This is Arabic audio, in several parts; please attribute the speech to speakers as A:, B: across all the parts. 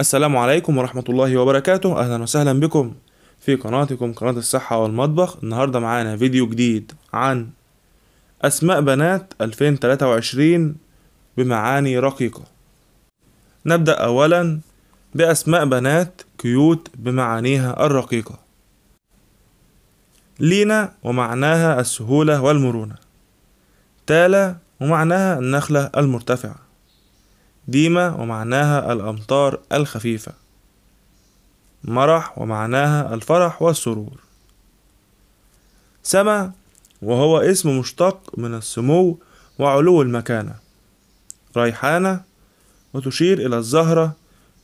A: السلام عليكم ورحمة الله وبركاته أهلا وسهلا بكم في قناتكم قناة الصحة والمطبخ النهاردة معانا فيديو جديد عن أسماء بنات 2023 بمعاني رقيقة نبدأ أولا بأسماء بنات كيوت بمعانيها الرقيقة لينا ومعناها السهولة والمرونة تالا ومعناها النخلة المرتفعة ديما ومعناها الأمطار الخفيفة مرح ومعناها الفرح والسرور سما وهو اسم مشتق من السمو وعلو المكانة ريحانة وتشير إلى الزهرة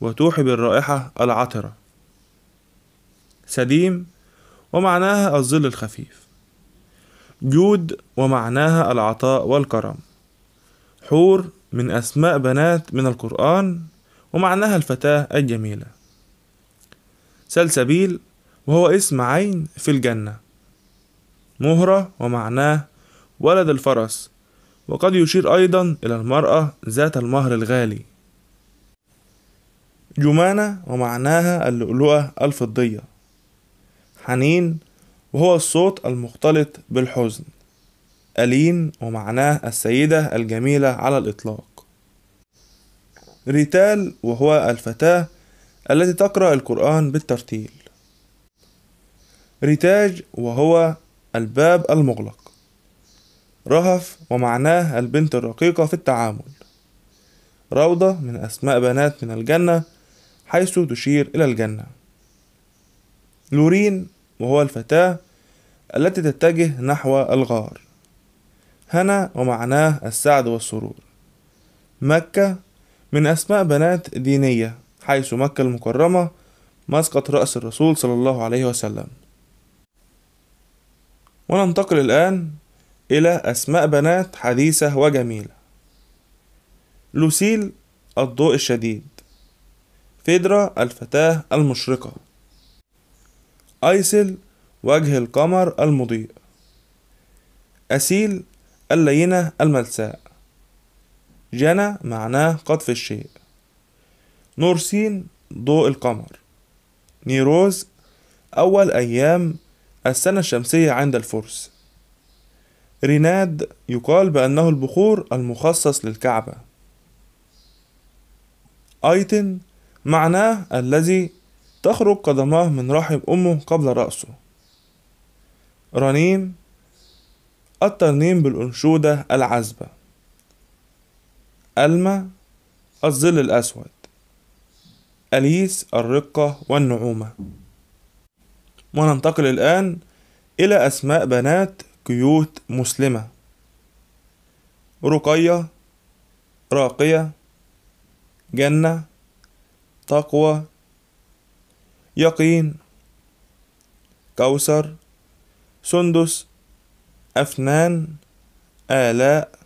A: وتوحي بالرائحة العطرة سديم ومعناها الظل الخفيف جود ومعناها العطاء والكرم حور من أسماء بنات من القرآن ومعناها الفتاة الجميلة سلسبيل وهو اسم عين في الجنة مهرة ومعناه ولد الفرس وقد يشير أيضا إلى المرأة ذات المهر الغالي جمانة ومعناها اللؤلؤة الفضية حنين وهو الصوت المختلط بالحزن ألين ومعناه السيدة الجميلة على الإطلاق ريتال وهو الفتاة التي تقرأ القرآن بالترتيل ريتاج وهو الباب المغلق رهف ومعناه البنت الرقيقة في التعامل روضة من أسماء بنات من الجنة حيث تشير إلى الجنة لورين وهو الفتاة التي تتجه نحو الغار هنا ومعناه السعد والسرور مكة من أسماء بنات دينية حيث مكة المكرمة مسقط رأس الرسول صلى الله عليه وسلم وننتقل الآن إلى أسماء بنات حديثة وجميلة لوسيل الضوء الشديد فيدرا الفتاة المشرقة أيسل وجه القمر المضيء أسيل اللينة الملساء جنى معناه قطف الشيء نورسين ضوء القمر نيروز أول أيام السنة الشمسية عند الفرس ريناد يقال بأنه البخور المخصص للكعبة أيتن معناه الذي تخرج قدماه من رحم أمه قبل رأسه رنين الترنيم بالأنشودة العذبة ألمى الظل الأسود أليس الرقة والنعومة وننتقل الآن إلى أسماء بنات كيوت مسلمة رقية راقية جنة تقوى يقين كوثر سندس أفنان آلاء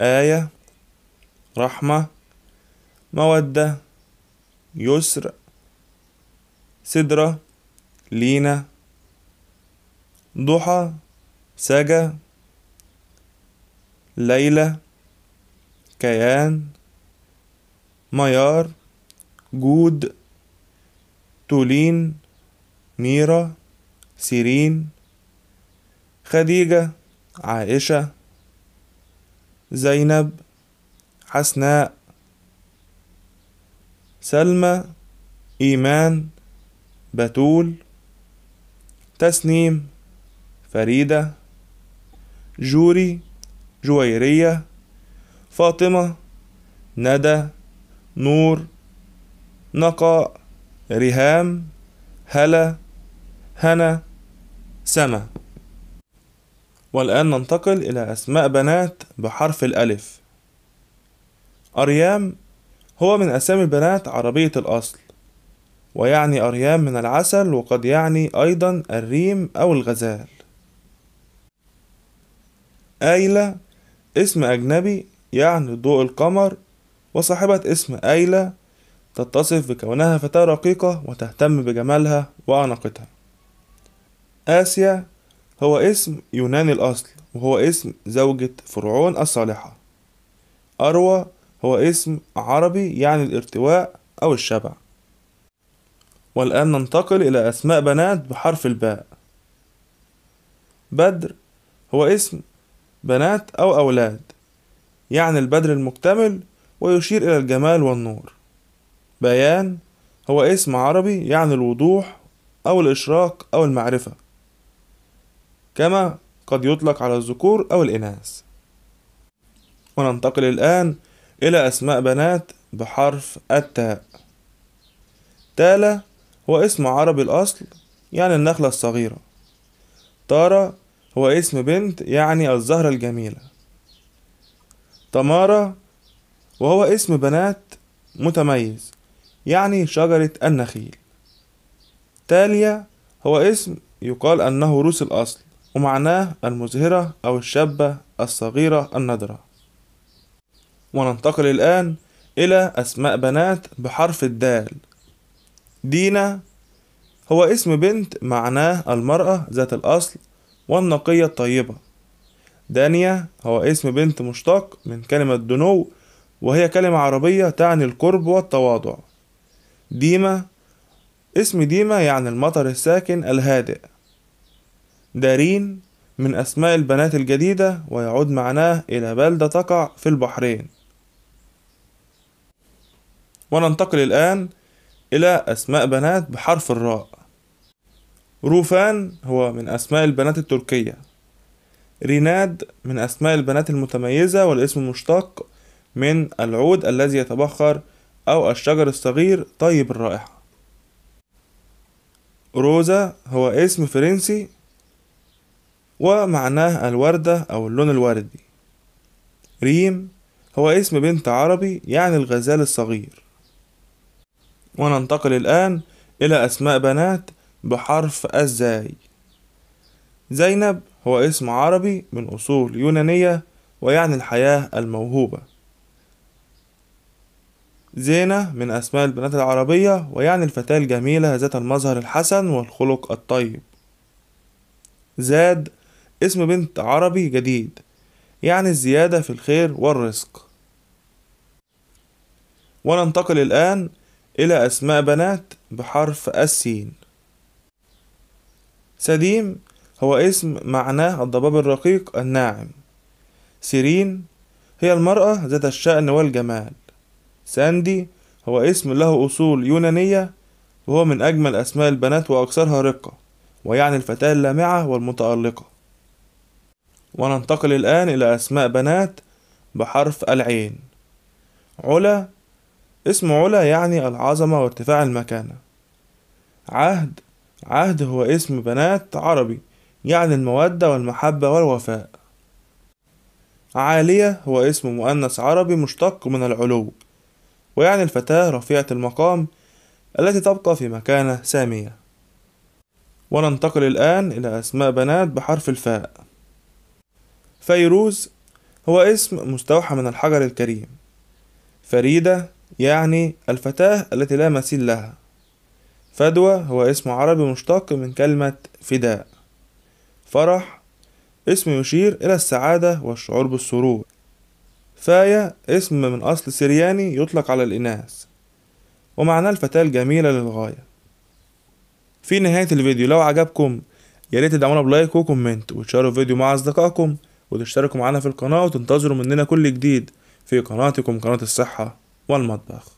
A: آية رحمة مودة يسر سدرة لينا ضحى سجى ليلى كيان ميار جود تولين ميرا سيرين خديجة عائشة زينب حسناء سلمى إيمان بتول تسنيم فريدة جوري جويرية فاطمة ندى نور نقاء رهام هلا هنا سما والآن ننتقل إلى أسماء بنات بحرف الألف أريام هو من أسامي البنات عربية الأصل ويعني أريام من العسل وقد يعني أيضا الريم أو الغزال آيلة اسم أجنبي يعني ضوء القمر وصاحبة اسم آيلة تتصف بكونها فتاة رقيقة وتهتم بجمالها وأناقتها آسيا هو اسم يوناني الأصل وهو اسم زوجة فرعون الصالحة أروى هو اسم عربي يعني الارتواء أو الشبع والآن ننتقل إلى أسماء بنات بحرف الباء بدر هو اسم بنات أو أولاد يعني البدر المكتمل ويشير إلى الجمال والنور بيان هو اسم عربي يعني الوضوح أو الإشراق أو المعرفة كما قد يطلق على الذكور أو الإناث وننتقل الآن إلى أسماء بنات بحرف التاء تالا هو اسم عربي الأصل يعني النخلة الصغيرة تارا هو اسم بنت يعني الزهرة الجميلة تمارا وهو اسم بنات متميز يعني شجرة النخيل تاليا هو اسم يقال أنه روس الأصل ومعناه المزهرة أو الشابة الصغيرة النضرة وننتقل الآن إلى أسماء بنات بحرف الدال دينا هو اسم بنت معناه المرأة ذات الأصل والنقية الطيبة دانيا هو اسم بنت مشتق من كلمة دنو وهي كلمة عربية تعني القرب والتواضع ديما اسم ديما يعني المطر الساكن الهادئ دارين من أسماء البنات الجديدة ويعود معناه إلى بلدة تقع في البحرين وننتقل الآن إلى أسماء بنات بحرف الراء روفان هو من أسماء البنات التركية ريناد من أسماء البنات المتميزة والاسم المشتق من العود الذي يتبخر أو الشجر الصغير طيب الرائحة روزا هو اسم فرنسي ومعناه الوردة أو اللون الوردي ريم هو اسم بنت عربي يعني الغزال الصغير وننتقل الآن إلى أسماء بنات بحرف الزاي زينب هو اسم عربي من أصول يونانية ويعني الحياة الموهوبة زينة من أسماء البنات العربية ويعني الفتاة الجميلة ذات المظهر الحسن والخلق الطيب زاد اسم بنت عربي جديد يعني الزيادة في الخير والرزق وننتقل الآن إلى أسماء بنات بحرف السين سديم هو اسم معناه الضباب الرقيق الناعم سيرين هي المرأة ذات الشأن والجمال ساندي هو اسم له أصول يونانية وهو من أجمل أسماء البنات وأكثرها رقة ويعني الفتاة اللامعة والمتألقة وننتقل الآن إلى أسماء بنات بحرف العين علا اسم علا يعني العظمة وارتفاع المكانة عهد عهد هو اسم بنات عربي يعني المودة والمحبة والوفاء عالية هو اسم مؤنث عربي مشتق من العلو ويعني الفتاة رفيعة المقام التي تبقى في مكانة سامية وننتقل الآن إلى أسماء بنات بحرف الفاء فيروز هو اسم مستوحى من الحجر الكريم فريدة يعني الفتاة التي لا مثيل لها فدوى هو اسم عربي مشتق من كلمة فداء فرح اسم يشير إلى السعادة والشعور بالسرور فايا اسم من أصل سرياني يطلق على الإناث ومعناه الفتاة الجميلة للغاية في نهاية الفيديو لو عجبكم ياريت تدعمونا بلايك وكومنت وتشاروا الفيديو مع أصدقائكم وتشتركوا معانا في القناة وتنتظروا مننا كل جديد في قناتكم قناة الصحة والمطبخ